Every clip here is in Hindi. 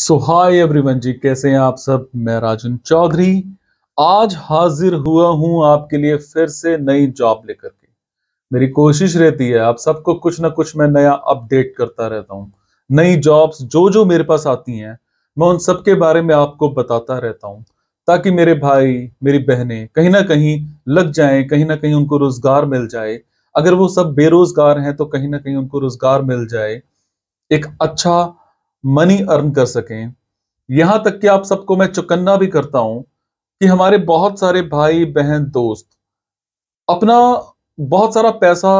सो हाय एवरीवन जी कैसे हैं आप सब मैं राजन चौधरी आज हाजिर हुआ हूं आपके लिए फिर से नई जॉब लेकर के मेरी कोशिश रहती है आप सबको कुछ ना कुछ मैं नया अपडेट करता रहता हूं नई जॉब्स जो जो मेरे पास आती हैं मैं उन सब के बारे में आपको बताता रहता हूं ताकि मेरे भाई मेरी बहनें कहीं ना कहीं लग जाएं कहीं ना कहीं उनको रोजगार मिल जाए अगर वो सब बेरोजगार हैं तो कहीं ना कहीं उनको रोजगार मिल जाए एक अच्छा मनी अर्न कर सकें यहां तक कि आप सबको मैं चुकन्ना भी करता हूं कि हमारे बहुत सारे भाई बहन दोस्त अपना बहुत सारा पैसा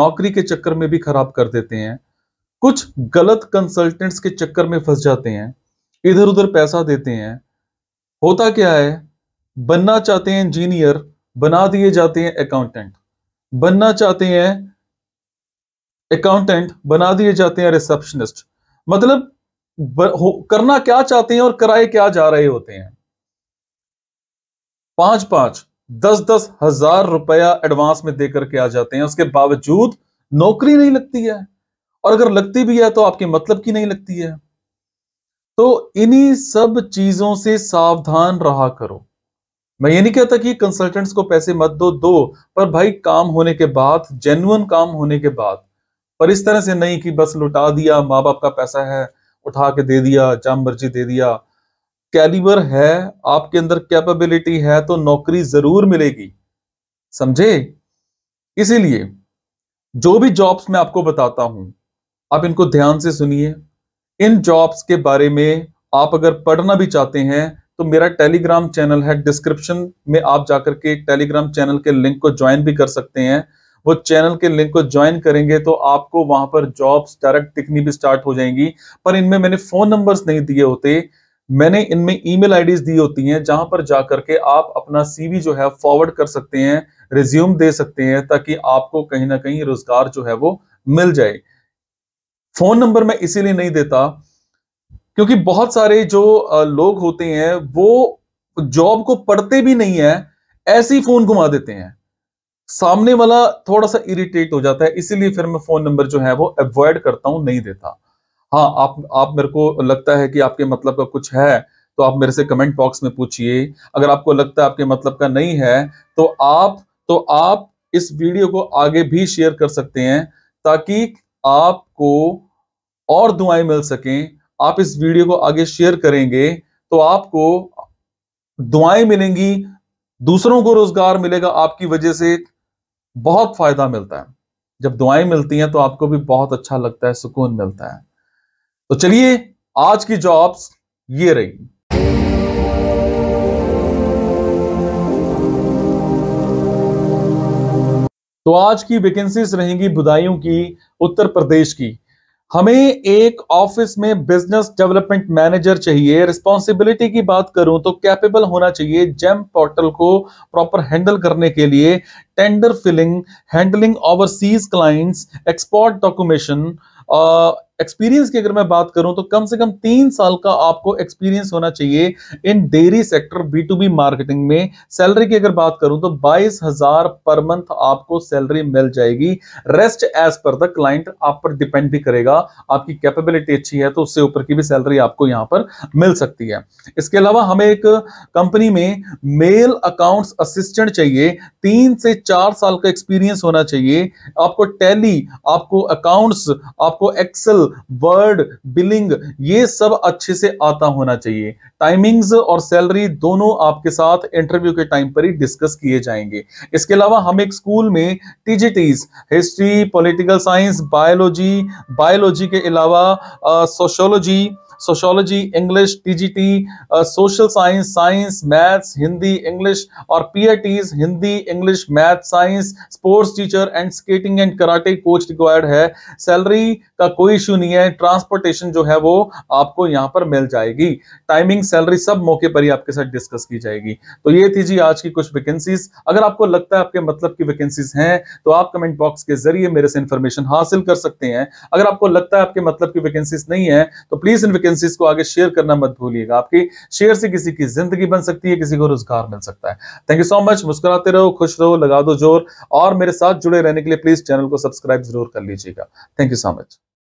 नौकरी के चक्कर में भी खराब कर देते हैं कुछ गलत कंसल्टेंट्स के चक्कर में फंस जाते हैं इधर उधर पैसा देते हैं होता क्या है बनना चाहते हैं इंजीनियर बना दिए जाते हैं अकाउंटेंट बनना चाहते हैं अकाउंटेंट बना दिए जाते हैं रिसेप्शनिस्ट मतलब करना क्या चाहते हैं और कराए क्या जा रहे होते हैं पांच पांच दस दस हजार रुपया एडवांस में देकर के आ जाते हैं उसके बावजूद नौकरी नहीं लगती है और अगर लगती भी है तो आपके मतलब की नहीं लगती है तो इन्हीं सब चीजों से सावधान रहा करो मैं ये नहीं कहता कि कंसल्टेंट्स को पैसे मत दो दो पर भाई काम होने के बाद जेन्युन काम होने के बाद पर इस तरह से नहीं कि बस लुटा दिया माँ बाप का पैसा है उठा के दे दिया जहाँ मर्जी दे दिया कैलिबर है आपके अंदर कैपेबिलिटी है तो नौकरी जरूर मिलेगी समझे इसीलिए जो भी जॉब्स मैं आपको बताता हूं आप इनको ध्यान से सुनिए इन जॉब्स के बारे में आप अगर पढ़ना भी चाहते हैं तो मेरा टेलीग्राम चैनल है डिस्क्रिप्शन में आप जाकर के टेलीग्राम चैनल के लिंक को ज्वाइन भी कर सकते हैं वो चैनल के लिंक को ज्वाइन करेंगे तो आपको वहां पर जॉब्स डायरेक्ट दिखनी भी स्टार्ट हो जाएंगी पर इनमें मैंने फोन नंबर्स नहीं दिए होते मैंने इनमें ईमेल आईडीज दी होती हैं जहां पर जाकर के आप अपना सीवी जो है फॉरवर्ड कर सकते हैं रिज्यूम दे सकते हैं ताकि आपको कहीं ना कहीं रोजगार जो है वो मिल जाए फोन नंबर मैं इसीलिए नहीं देता क्योंकि बहुत सारे जो लोग होते हैं वो जॉब को पढ़ते भी नहीं है ऐसे ही फोन घुमा देते हैं सामने वाला थोड़ा सा इरिटेट हो जाता है इसीलिए फिर मैं फोन नंबर जो है वो अवॉइड करता हूं नहीं देता हाँ आप आप मेरे को लगता है कि आपके मतलब का कुछ है तो आप मेरे से कमेंट बॉक्स में पूछिए अगर आपको लगता है आपके मतलब का नहीं है तो आप तो आप इस वीडियो को आगे भी शेयर कर सकते हैं ताकि आपको और दुआएं मिल सकें आप इस वीडियो को आगे शेयर करेंगे तो आपको दुआएं मिलेंगी दूसरों को रोजगार मिलेगा आपकी वजह से बहुत फ़ायदा मिलता है जब दुआएं मिलती हैं तो आपको भी बहुत अच्छा लगता है सुकून मिलता है तो चलिए आज की जॉब्स ये रही तो आज की वैकेंसीज रहेंगी बुदाइयों की उत्तर प्रदेश की हमें एक ऑफिस में बिजनेस डेवलपमेंट मैनेजर चाहिए रिस्पॉन्सिबिलिटी की बात करूं तो कैपेबल होना चाहिए जेम पोर्टल को प्रॉपर हैंडल करने के लिए tender filling handling overseas clients export documentation experience की अगर मैं बात करूं तो कम से कम तीन साल का आपको एक्सपीरियंस होना चाहिए in dairy sector B to B marketing में सैलरी की अगर बात करूं तो बाईस हजार पर मंथ आपको सैलरी मिल जाएगी rest as per the client आप पर डिपेंड भी करेगा आपकी कैपेबिलिटी अच्छी है तो उससे ऊपर की भी सैलरी आपको यहां पर मिल सकती है इसके अलावा हमें एक कंपनी में मेल अकाउंट असिस्टेंट चाहिए तीन से चार साल का एक्सपीरियंस होना चाहिए आपको टैली आपको अकाउंट्स आप आपको एक्सेल वर्ड बिलिंग ये सब अच्छे से आता होना चाहिए टाइमिंग्स और सैलरी दोनों आपके साथ इंटरव्यू के टाइम पर ही डिस्कस किए जाएंगे इसके अलावा हम एक स्कूल में TGTs history political science biology biology के अलावा sociology sociology English TGT social science science maths Hindi English और P Hindi English math science sports teacher and skating and karate coach required है सैलरी का कोई इशू नहीं है ट्रांसपोर्टेशन जो है वो आपको यहाँ पर मिल जाएगी टाइमिंग सैलरी सब मौके पर ही आपके साथ डिस्कस की जाएगी तो ये थी जी आज की कुछ वैकेंसीज अगर आपको लगता है आपके मतलब की वैकेंसीज हैं तो आप कमेंट बॉक्स के जरिए मेरे से इंफॉर्मेशन हासिल कर सकते हैं अगर आपको लगता है आपके मतलब की वैकेंसीज नहीं है तो प्लीज इन वैकेंसीज को आगे शेयर करना मत भूलिएगा आपकी शेयर से किसी की जिंदगी बन सकती है किसी को रोजगार मिल सकता है थैंक यू सो मच मुस्कुराते रहो खुश रहो लगा दो जोर और मेरे साथ जुड़े रहने के लिए प्लीज चैनल को सब्सक्राइब जरूर कर लीजिएगा थैंक यू सो मच